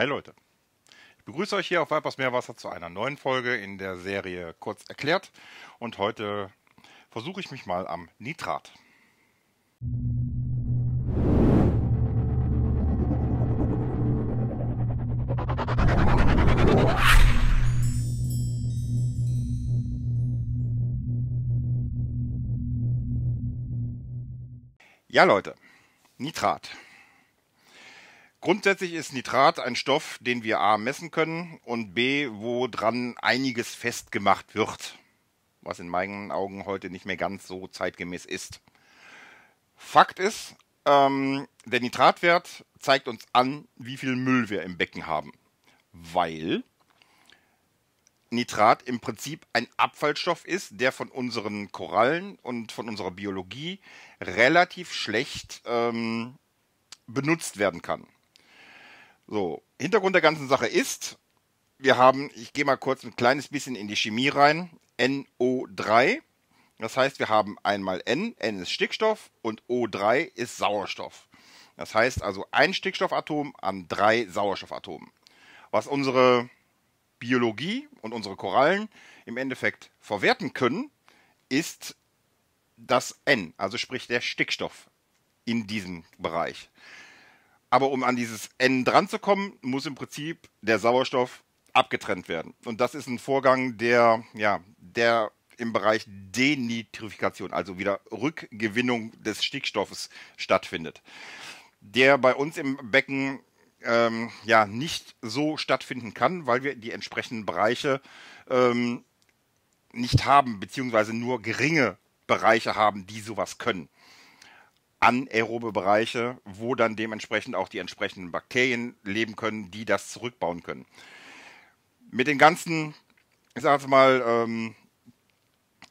Hi Leute, ich begrüße euch hier auf Weipers Meerwasser zu einer neuen Folge in der Serie Kurz erklärt und heute versuche ich mich mal am Nitrat. Ja Leute, Nitrat. Grundsätzlich ist Nitrat ein Stoff, den wir a messen können und b, woran einiges festgemacht wird, was in meinen Augen heute nicht mehr ganz so zeitgemäß ist. Fakt ist, ähm, der Nitratwert zeigt uns an, wie viel Müll wir im Becken haben, weil Nitrat im Prinzip ein Abfallstoff ist, der von unseren Korallen und von unserer Biologie relativ schlecht ähm, benutzt werden kann. So, Hintergrund der ganzen Sache ist, wir haben, ich gehe mal kurz ein kleines bisschen in die Chemie rein, NO3. Das heißt, wir haben einmal N, N ist Stickstoff und O3 ist Sauerstoff. Das heißt also ein Stickstoffatom an drei Sauerstoffatomen. Was unsere Biologie und unsere Korallen im Endeffekt verwerten können, ist das N, also sprich der Stickstoff in diesem Bereich. Aber um an dieses N dran zu kommen, muss im Prinzip der Sauerstoff abgetrennt werden. Und das ist ein Vorgang, der, ja, der im Bereich Denitrifikation, also wieder Rückgewinnung des Stickstoffes stattfindet. Der bei uns im Becken ähm, ja nicht so stattfinden kann, weil wir die entsprechenden Bereiche ähm, nicht haben, beziehungsweise nur geringe Bereiche haben, die sowas können anaerobe Bereiche, wo dann dementsprechend auch die entsprechenden Bakterien leben können, die das zurückbauen können. Mit den ganzen, ich sage jetzt mal, ähm,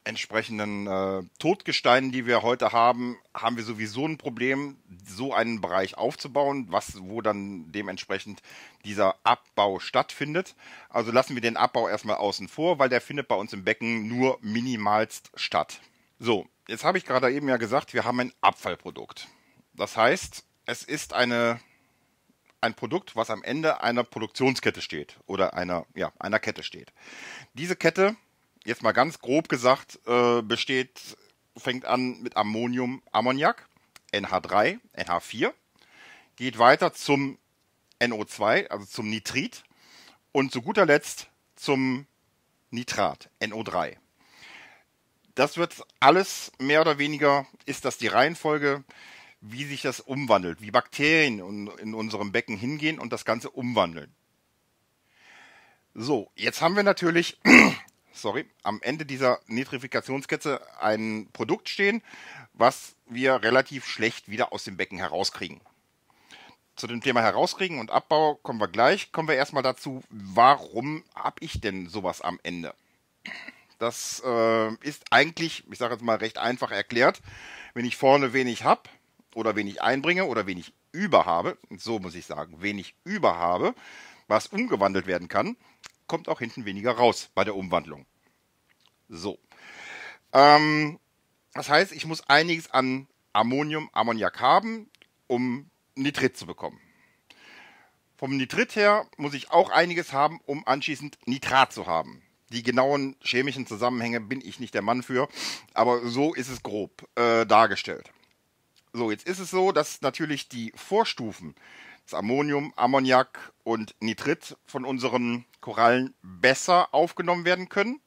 entsprechenden äh, Totgesteinen, die wir heute haben, haben wir sowieso ein Problem, so einen Bereich aufzubauen, was, wo dann dementsprechend dieser Abbau stattfindet. Also lassen wir den Abbau erstmal außen vor, weil der findet bei uns im Becken nur minimalst statt. So, Jetzt habe ich gerade eben ja gesagt, wir haben ein Abfallprodukt. Das heißt, es ist eine, ein Produkt, was am Ende einer Produktionskette steht oder einer, ja, einer Kette steht. Diese Kette, jetzt mal ganz grob gesagt, äh, besteht, fängt an mit Ammonium, Ammoniak, NH3, NH4, geht weiter zum NO2, also zum Nitrit und zu guter Letzt zum Nitrat, NO3 das wird alles mehr oder weniger, ist das die Reihenfolge, wie sich das umwandelt, wie Bakterien in unserem Becken hingehen und das Ganze umwandeln. So, jetzt haben wir natürlich, sorry, am Ende dieser Nitrifikationskette ein Produkt stehen, was wir relativ schlecht wieder aus dem Becken herauskriegen. Zu dem Thema herauskriegen und Abbau kommen wir gleich. Kommen wir erstmal dazu, warum habe ich denn sowas am Ende? Das äh, ist eigentlich, ich sage jetzt mal recht einfach erklärt, wenn ich vorne wenig habe oder wenig einbringe oder wenig über habe, so muss ich sagen, wenig über habe, was umgewandelt werden kann, kommt auch hinten weniger raus bei der Umwandlung. So. Ähm, das heißt, ich muss einiges an Ammonium, Ammoniak haben, um Nitrit zu bekommen. Vom Nitrit her muss ich auch einiges haben, um anschließend Nitrat zu haben die genauen chemischen Zusammenhänge bin ich nicht der Mann für, aber so ist es grob äh, dargestellt. So, jetzt ist es so, dass natürlich die Vorstufen, das Ammonium, Ammoniak und Nitrit von unseren Korallen besser aufgenommen werden können.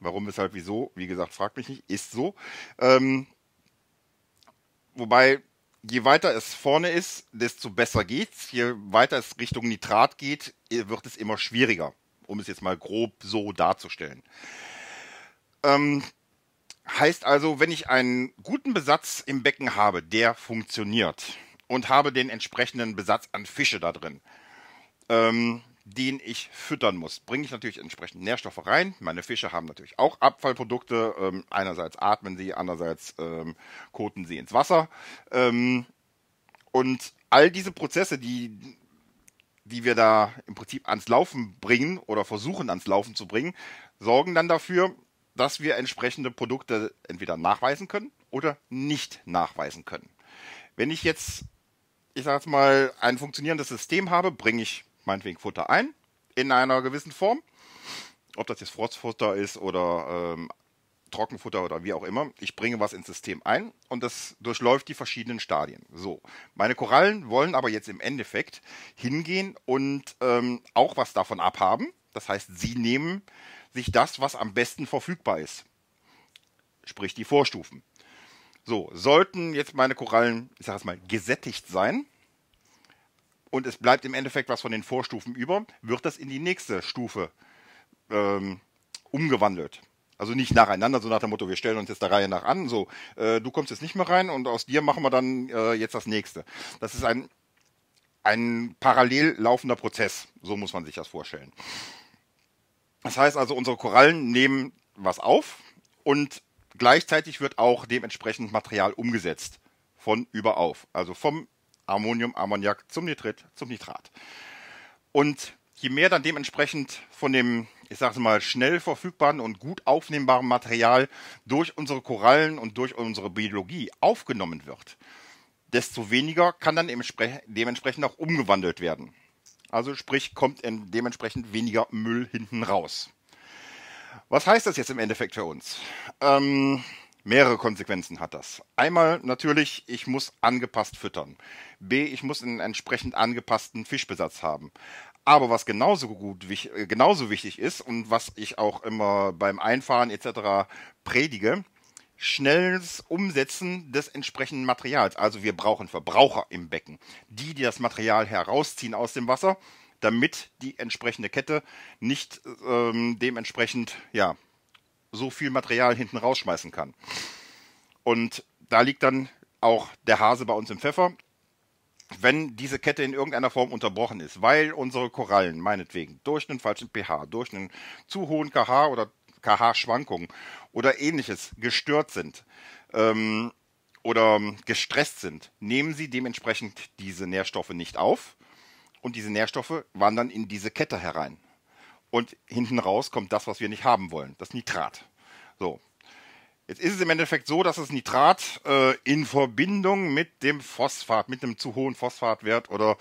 Warum, weshalb, wieso, wie gesagt, fragt mich nicht, ist so. Ähm, wobei, je weiter es vorne ist, desto besser geht's. Je weiter es Richtung Nitrat geht, wird es immer schwieriger um es jetzt mal grob so darzustellen. Ähm, heißt also, wenn ich einen guten Besatz im Becken habe, der funktioniert und habe den entsprechenden Besatz an Fische da drin, ähm, den ich füttern muss, bringe ich natürlich entsprechend Nährstoffe rein. Meine Fische haben natürlich auch Abfallprodukte. Ähm, einerseits atmen sie, andererseits ähm, koten sie ins Wasser. Ähm, und all diese Prozesse, die die wir da im Prinzip ans Laufen bringen oder versuchen ans Laufen zu bringen, sorgen dann dafür, dass wir entsprechende Produkte entweder nachweisen können oder nicht nachweisen können. Wenn ich jetzt, ich sage jetzt mal, ein funktionierendes System habe, bringe ich meinetwegen Futter ein in einer gewissen Form. Ob das jetzt Frostfutter ist oder ähm, Trockenfutter oder wie auch immer. Ich bringe was ins System ein und das durchläuft die verschiedenen Stadien. So, meine Korallen wollen aber jetzt im Endeffekt hingehen und ähm, auch was davon abhaben. Das heißt, sie nehmen sich das, was am besten verfügbar ist. Sprich die Vorstufen. So, sollten jetzt meine Korallen, ich sage es mal, gesättigt sein und es bleibt im Endeffekt was von den Vorstufen über, wird das in die nächste Stufe ähm, umgewandelt. Also nicht nacheinander, so nach dem Motto, wir stellen uns jetzt der Reihe nach an, so, äh, du kommst jetzt nicht mehr rein und aus dir machen wir dann äh, jetzt das nächste. Das ist ein, ein parallel laufender Prozess, so muss man sich das vorstellen. Das heißt also, unsere Korallen nehmen was auf und gleichzeitig wird auch dementsprechend Material umgesetzt von überauf, also vom Ammonium, Ammoniak zum Nitrit, zum Nitrat. Und je mehr dann dementsprechend von dem ich sage mal, schnell verfügbaren und gut aufnehmbaren Material durch unsere Korallen und durch unsere Biologie aufgenommen wird, desto weniger kann dann dementsprechend auch umgewandelt werden. Also sprich, kommt dementsprechend weniger Müll hinten raus. Was heißt das jetzt im Endeffekt für uns? Ähm, mehrere Konsequenzen hat das. Einmal natürlich, ich muss angepasst füttern. B, ich muss einen entsprechend angepassten Fischbesatz haben. Aber was genauso gut, äh, genauso wichtig ist und was ich auch immer beim Einfahren etc. predige, schnelles Umsetzen des entsprechenden Materials. Also wir brauchen Verbraucher im Becken, die, die das Material herausziehen aus dem Wasser, damit die entsprechende Kette nicht ähm, dementsprechend ja so viel Material hinten rausschmeißen kann. Und da liegt dann auch der Hase bei uns im Pfeffer wenn diese Kette in irgendeiner Form unterbrochen ist, weil unsere Korallen meinetwegen durch einen falschen pH, durch einen zu hohen KH oder KH-Schwankungen oder ähnliches gestört sind ähm, oder gestresst sind, nehmen sie dementsprechend diese Nährstoffe nicht auf und diese Nährstoffe wandern in diese Kette herein. Und hinten raus kommt das, was wir nicht haben wollen, das Nitrat. So, Jetzt ist es im Endeffekt so, dass das Nitrat äh, in Verbindung mit dem Phosphat, mit einem zu hohen Phosphatwert oder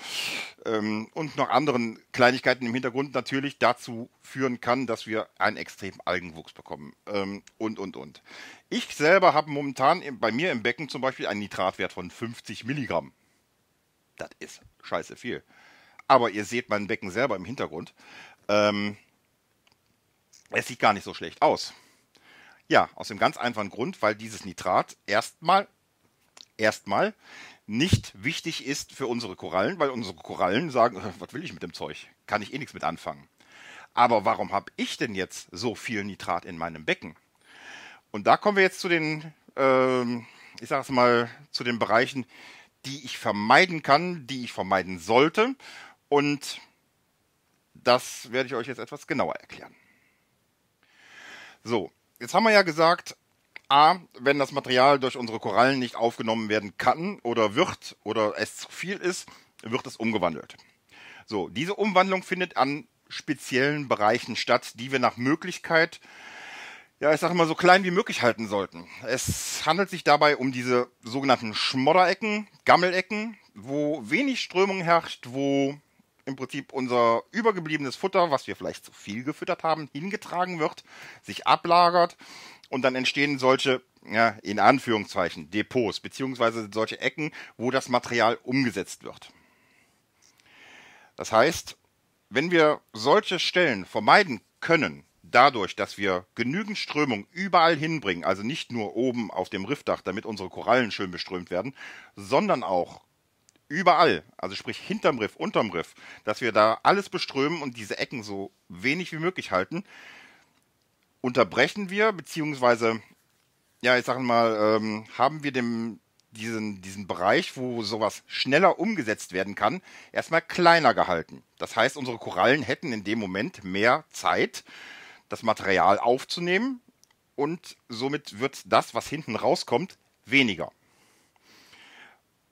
ähm, und noch anderen Kleinigkeiten im Hintergrund natürlich dazu führen kann, dass wir einen extremen Algenwuchs bekommen ähm, und und und. Ich selber habe momentan bei mir im Becken zum Beispiel einen Nitratwert von 50 Milligramm. Das ist scheiße viel. Aber ihr seht mein Becken selber im Hintergrund. Ähm, es sieht gar nicht so schlecht aus. Ja, aus dem ganz einfachen Grund, weil dieses Nitrat erstmal, erstmal nicht wichtig ist für unsere Korallen, weil unsere Korallen sagen, äh, was will ich mit dem Zeug? Kann ich eh nichts mit anfangen. Aber warum habe ich denn jetzt so viel Nitrat in meinem Becken? Und da kommen wir jetzt zu den, äh, ich sage es mal, zu den Bereichen, die ich vermeiden kann, die ich vermeiden sollte. Und das werde ich euch jetzt etwas genauer erklären. So, Jetzt haben wir ja gesagt, A, wenn das Material durch unsere Korallen nicht aufgenommen werden kann oder wird oder es zu viel ist, wird es umgewandelt. So, diese Umwandlung findet an speziellen Bereichen statt, die wir nach Möglichkeit, ja, ich sag mal so klein wie möglich halten sollten. Es handelt sich dabei um diese sogenannten Schmodderecken, Gammelecken, wo wenig Strömung herrscht, wo im Prinzip unser übergebliebenes Futter, was wir vielleicht zu viel gefüttert haben, hingetragen wird, sich ablagert und dann entstehen solche, ja, in Anführungszeichen, Depots, beziehungsweise solche Ecken, wo das Material umgesetzt wird. Das heißt, wenn wir solche Stellen vermeiden können, dadurch, dass wir genügend Strömung überall hinbringen, also nicht nur oben auf dem Riffdach, damit unsere Korallen schön beströmt werden, sondern auch überall, also sprich hinterm Riff, unterm Riff, dass wir da alles beströmen und diese Ecken so wenig wie möglich halten, unterbrechen wir, beziehungsweise, ja, ich sag mal, ähm, haben wir dem, diesen, diesen Bereich, wo sowas schneller umgesetzt werden kann, erstmal kleiner gehalten. Das heißt, unsere Korallen hätten in dem Moment mehr Zeit, das Material aufzunehmen und somit wird das, was hinten rauskommt, weniger.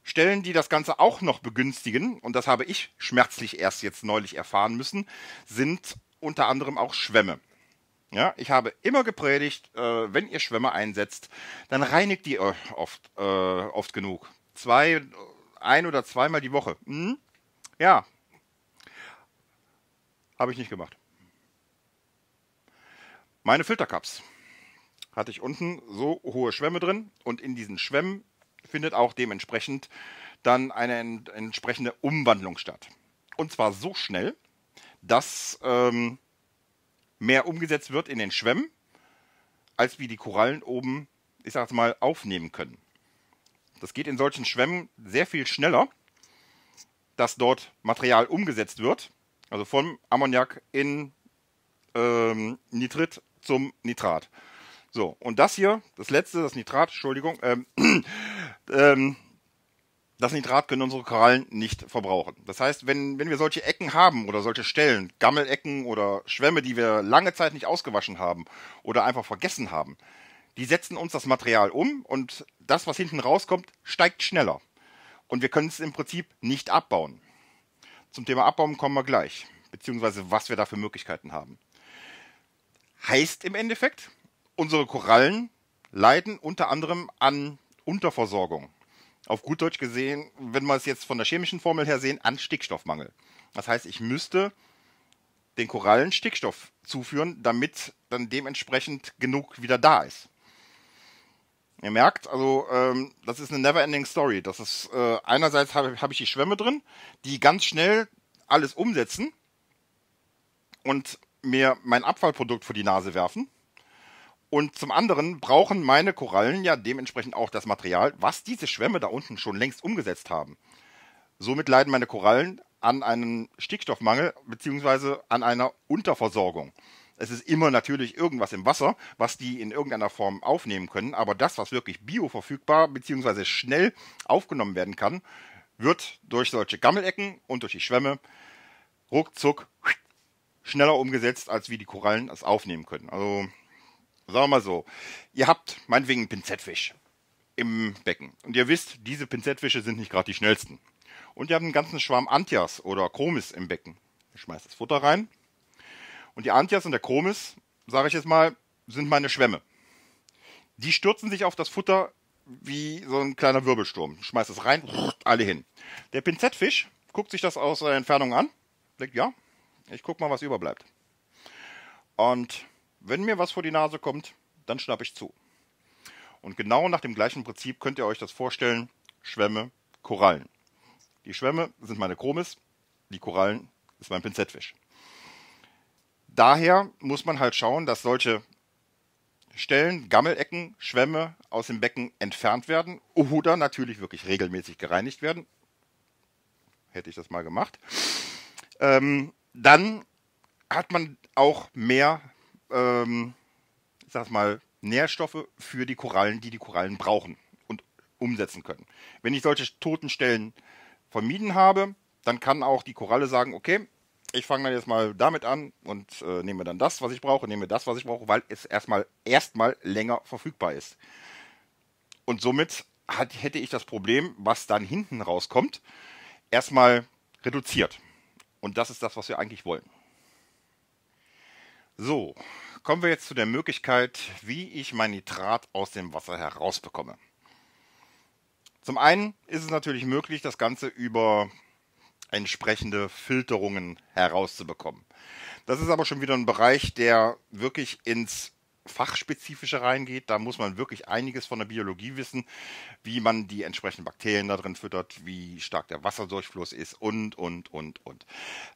Stellen, die das Ganze auch noch begünstigen, und das habe ich schmerzlich erst jetzt neulich erfahren müssen, sind unter anderem auch Schwämme. Ja, ich habe immer gepredigt, äh, wenn ihr Schwämme einsetzt, dann reinigt die oft, äh, oft genug. Zwei, ein oder zweimal die Woche. Hm? Ja. Habe ich nicht gemacht. Meine Filtercups hatte ich unten so hohe Schwämme drin und in diesen Schwämmen findet auch dementsprechend dann eine ent entsprechende Umwandlung statt. Und zwar so schnell, dass ähm, mehr umgesetzt wird in den Schwämmen, als wie die Korallen oben, ich sag's mal, aufnehmen können. Das geht in solchen Schwämmen sehr viel schneller, dass dort Material umgesetzt wird, also vom Ammoniak in ähm, Nitrit zum Nitrat. So, und das hier, das letzte, das Nitrat, Entschuldigung, ähm, ähm, das Nitrat können unsere Korallen nicht verbrauchen. Das heißt, wenn, wenn wir solche Ecken haben oder solche Stellen, Gammelecken oder Schwämme, die wir lange Zeit nicht ausgewaschen haben oder einfach vergessen haben, die setzen uns das Material um und das, was hinten rauskommt, steigt schneller. Und wir können es im Prinzip nicht abbauen. Zum Thema Abbauen kommen wir gleich, beziehungsweise was wir da für Möglichkeiten haben. Heißt im Endeffekt, Unsere Korallen leiden unter anderem an Unterversorgung. Auf gut Deutsch gesehen, wenn wir es jetzt von der chemischen Formel her sehen, an Stickstoffmangel. Das heißt, ich müsste den Korallen Stickstoff zuführen, damit dann dementsprechend genug wieder da ist. Ihr merkt, also ähm, das ist eine never-ending Story. Das ist äh, einerseits habe hab ich die Schwämme drin, die ganz schnell alles umsetzen und mir mein Abfallprodukt vor die Nase werfen. Und zum anderen brauchen meine Korallen ja dementsprechend auch das Material, was diese Schwämme da unten schon längst umgesetzt haben. Somit leiden meine Korallen an einem Stickstoffmangel bzw. an einer Unterversorgung. Es ist immer natürlich irgendwas im Wasser, was die in irgendeiner Form aufnehmen können, aber das, was wirklich bioverfügbar bzw. schnell aufgenommen werden kann, wird durch solche Gammelecken und durch die Schwämme ruckzuck schneller umgesetzt, als wie die Korallen es aufnehmen können. Also Sagen wir mal so, ihr habt meinetwegen einen Pinzettfisch im Becken. Und ihr wisst, diese Pinzettfische sind nicht gerade die schnellsten. Und ihr habt einen ganzen Schwarm Antias oder Chromis im Becken. Ihr schmeißt das Futter rein. Und die Antias und der Chromis, sage ich jetzt mal, sind meine Schwämme. Die stürzen sich auf das Futter wie so ein kleiner Wirbelsturm. Schmeißt es rein, alle hin. Der Pinzettfisch guckt sich das aus der Entfernung an, denkt, ja, ich guck mal, was überbleibt. Und wenn mir was vor die Nase kommt, dann schnappe ich zu. Und genau nach dem gleichen Prinzip könnt ihr euch das vorstellen, Schwämme, Korallen. Die Schwämme sind meine Chromis, die Korallen ist mein Pinzettfisch. Daher muss man halt schauen, dass solche Stellen, Gammelecken, Schwämme aus dem Becken entfernt werden oder natürlich wirklich regelmäßig gereinigt werden. Hätte ich das mal gemacht. Ähm, dann hat man auch mehr ähm, ich sag mal, Nährstoffe für die Korallen, die die Korallen brauchen und umsetzen können. Wenn ich solche toten Stellen vermieden habe, dann kann auch die Koralle sagen, okay, ich fange dann jetzt mal damit an und äh, nehme dann das, was ich brauche, nehme das, was ich brauche, weil es erstmal erstmal länger verfügbar ist. Und somit hat, hätte ich das Problem, was dann hinten rauskommt, erstmal reduziert. Und das ist das, was wir eigentlich wollen. So, kommen wir jetzt zu der Möglichkeit, wie ich mein Nitrat aus dem Wasser herausbekomme. Zum einen ist es natürlich möglich, das Ganze über entsprechende Filterungen herauszubekommen. Das ist aber schon wieder ein Bereich, der wirklich ins fachspezifischer reingeht. Da muss man wirklich einiges von der Biologie wissen, wie man die entsprechenden Bakterien da drin füttert, wie stark der Wasserdurchfluss ist und, und, und, und.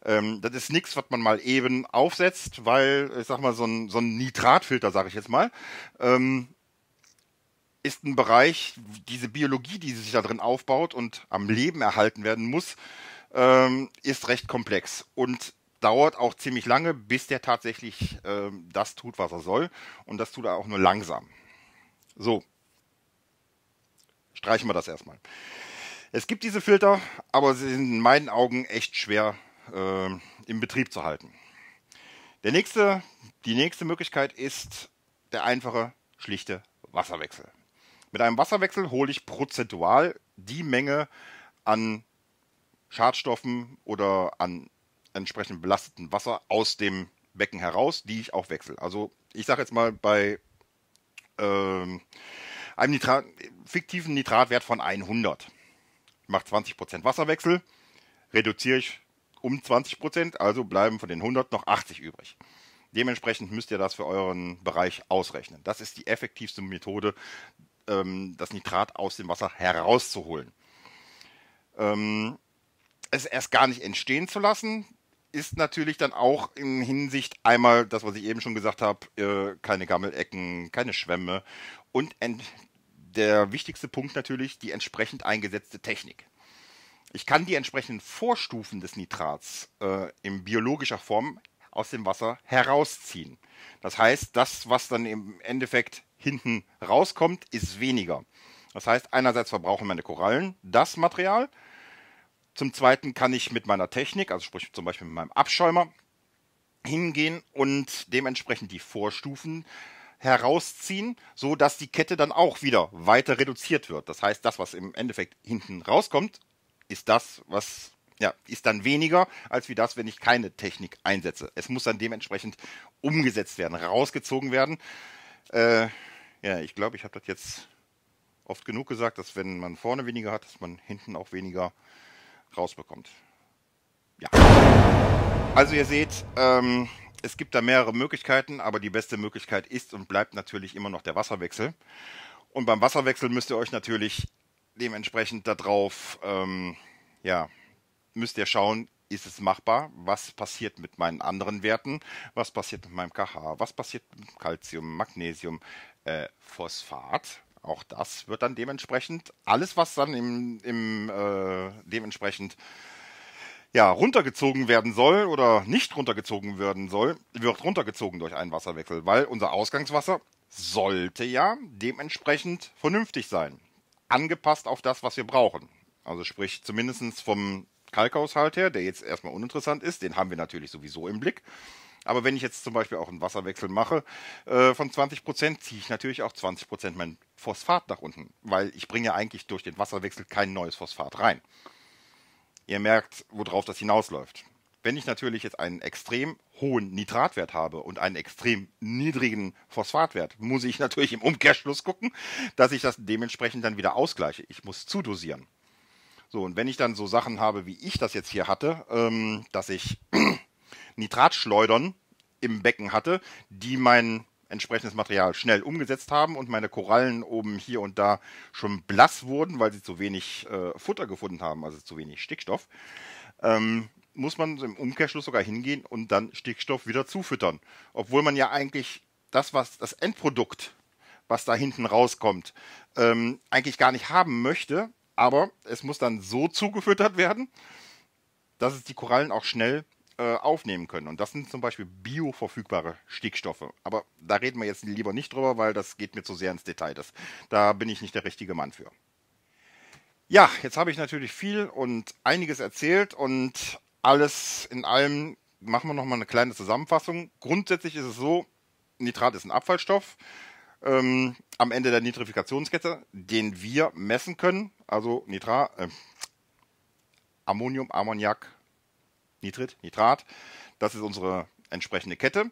Ähm, das ist nichts, was man mal eben aufsetzt, weil, ich sag mal, so ein, so ein Nitratfilter, sage ich jetzt mal, ähm, ist ein Bereich, diese Biologie, die sich da drin aufbaut und am Leben erhalten werden muss, ähm, ist recht komplex. Und dauert auch ziemlich lange, bis der tatsächlich ähm, das tut, was er soll. Und das tut er auch nur langsam. So. Streichen wir das erstmal. Es gibt diese Filter, aber sie sind in meinen Augen echt schwer äh, im Betrieb zu halten. Der nächste, die nächste Möglichkeit ist der einfache, schlichte Wasserwechsel. Mit einem Wasserwechsel hole ich prozentual die Menge an Schadstoffen oder an entsprechend belasteten Wasser aus dem Becken heraus, die ich auch wechsle. Also ich sage jetzt mal bei ähm, einem Nitrat, fiktiven Nitratwert von 100. macht 20% Wasserwechsel, reduziere ich um 20%, also bleiben von den 100 noch 80 übrig. Dementsprechend müsst ihr das für euren Bereich ausrechnen. Das ist die effektivste Methode, ähm, das Nitrat aus dem Wasser herauszuholen. Ähm, es erst gar nicht entstehen zu lassen, ist natürlich dann auch in Hinsicht einmal das, was ich eben schon gesagt habe, äh, keine Gammelecken, keine Schwämme und der wichtigste Punkt natürlich die entsprechend eingesetzte Technik. Ich kann die entsprechenden Vorstufen des Nitrats äh, in biologischer Form aus dem Wasser herausziehen. Das heißt, das, was dann im Endeffekt hinten rauskommt, ist weniger. Das heißt, einerseits verbrauchen meine Korallen das Material, zum Zweiten kann ich mit meiner Technik, also sprich zum Beispiel mit meinem Abschäumer, hingehen und dementsprechend die Vorstufen herausziehen, so dass die Kette dann auch wieder weiter reduziert wird. Das heißt, das, was im Endeffekt hinten rauskommt, ist das, was ja, ist dann weniger als wie das, wenn ich keine Technik einsetze. Es muss dann dementsprechend umgesetzt werden, rausgezogen werden. Äh, ja, ich glaube, ich habe das jetzt oft genug gesagt, dass wenn man vorne weniger hat, dass man hinten auch weniger rausbekommt. Ja. Also ihr seht, ähm, es gibt da mehrere Möglichkeiten, aber die beste Möglichkeit ist und bleibt natürlich immer noch der Wasserwechsel. Und beim Wasserwechsel müsst ihr euch natürlich dementsprechend darauf, ähm, ja, müsst ihr schauen, ist es machbar? Was passiert mit meinen anderen Werten? Was passiert mit meinem KH? Was passiert mit Calcium, Magnesium, äh, Phosphat? Auch das wird dann dementsprechend, alles was dann im, im äh, dementsprechend ja, runtergezogen werden soll oder nicht runtergezogen werden soll, wird runtergezogen durch einen Wasserwechsel, weil unser Ausgangswasser sollte ja dementsprechend vernünftig sein. Angepasst auf das, was wir brauchen. Also sprich, zumindest vom Kalkhaushalt her, der jetzt erstmal uninteressant ist, den haben wir natürlich sowieso im Blick. Aber wenn ich jetzt zum Beispiel auch einen Wasserwechsel mache äh, von 20%, ziehe ich natürlich auch 20% mein Phosphat nach unten, weil ich bringe ja eigentlich durch den Wasserwechsel kein neues Phosphat rein. Ihr merkt, worauf das hinausläuft. Wenn ich natürlich jetzt einen extrem hohen Nitratwert habe und einen extrem niedrigen Phosphatwert, muss ich natürlich im Umkehrschluss gucken, dass ich das dementsprechend dann wieder ausgleiche. Ich muss zudosieren. So, und wenn ich dann so Sachen habe, wie ich das jetzt hier hatte, ähm, dass ich Nitratschleudern im Becken hatte, die meinen entsprechendes Material schnell umgesetzt haben und meine Korallen oben hier und da schon blass wurden, weil sie zu wenig äh, Futter gefunden haben, also zu wenig Stickstoff, ähm, muss man im Umkehrschluss sogar hingehen und dann Stickstoff wieder zufüttern. Obwohl man ja eigentlich das, was das Endprodukt, was da hinten rauskommt, ähm, eigentlich gar nicht haben möchte, aber es muss dann so zugefüttert werden, dass es die Korallen auch schnell äh, aufnehmen können. Und das sind zum Beispiel bioverfügbare Stickstoffe. Aber da reden wir jetzt lieber nicht drüber, weil das geht mir zu sehr ins Detail. Das, da bin ich nicht der richtige Mann für. Ja, jetzt habe ich natürlich viel und einiges erzählt und alles in allem machen wir nochmal eine kleine Zusammenfassung. Grundsätzlich ist es so, Nitrat ist ein Abfallstoff ähm, am Ende der Nitrifikationskette, den wir messen können. Also Nitrat, äh, Ammonium, Ammoniak, Nitrit, Nitrat. Das ist unsere entsprechende Kette.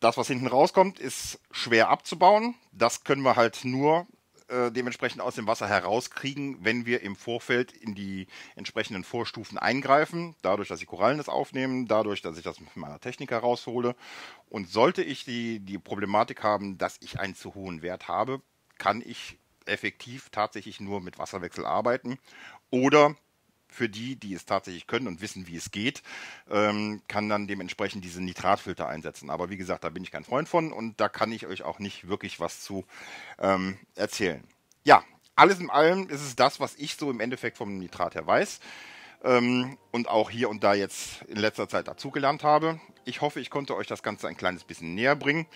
Das, was hinten rauskommt, ist schwer abzubauen. Das können wir halt nur äh, dementsprechend aus dem Wasser herauskriegen, wenn wir im Vorfeld in die entsprechenden Vorstufen eingreifen. Dadurch, dass die Korallen das aufnehmen, dadurch, dass ich das mit meiner Technik heraushole. Und sollte ich die, die Problematik haben, dass ich einen zu hohen Wert habe, kann ich effektiv tatsächlich nur mit Wasserwechsel arbeiten. Oder für die, die es tatsächlich können und wissen, wie es geht, ähm, kann dann dementsprechend diese Nitratfilter einsetzen. Aber wie gesagt, da bin ich kein Freund von und da kann ich euch auch nicht wirklich was zu ähm, erzählen. Ja, alles in allem ist es das, was ich so im Endeffekt vom Nitrat her weiß ähm, und auch hier und da jetzt in letzter Zeit dazugelernt habe. Ich hoffe, ich konnte euch das Ganze ein kleines bisschen näher bringen.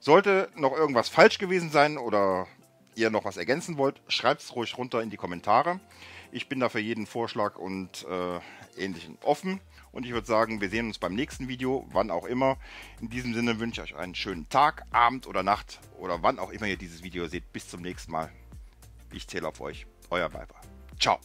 Sollte noch irgendwas falsch gewesen sein oder ihr noch was ergänzen wollt, schreibt es ruhig runter in die Kommentare. Ich bin da für jeden Vorschlag und äh, Ähnlichem offen. Und ich würde sagen, wir sehen uns beim nächsten Video, wann auch immer. In diesem Sinne wünsche ich euch einen schönen Tag, Abend oder Nacht oder wann auch immer ihr dieses Video seht. Bis zum nächsten Mal. Ich zähle auf euch. Euer Weiber. Ciao.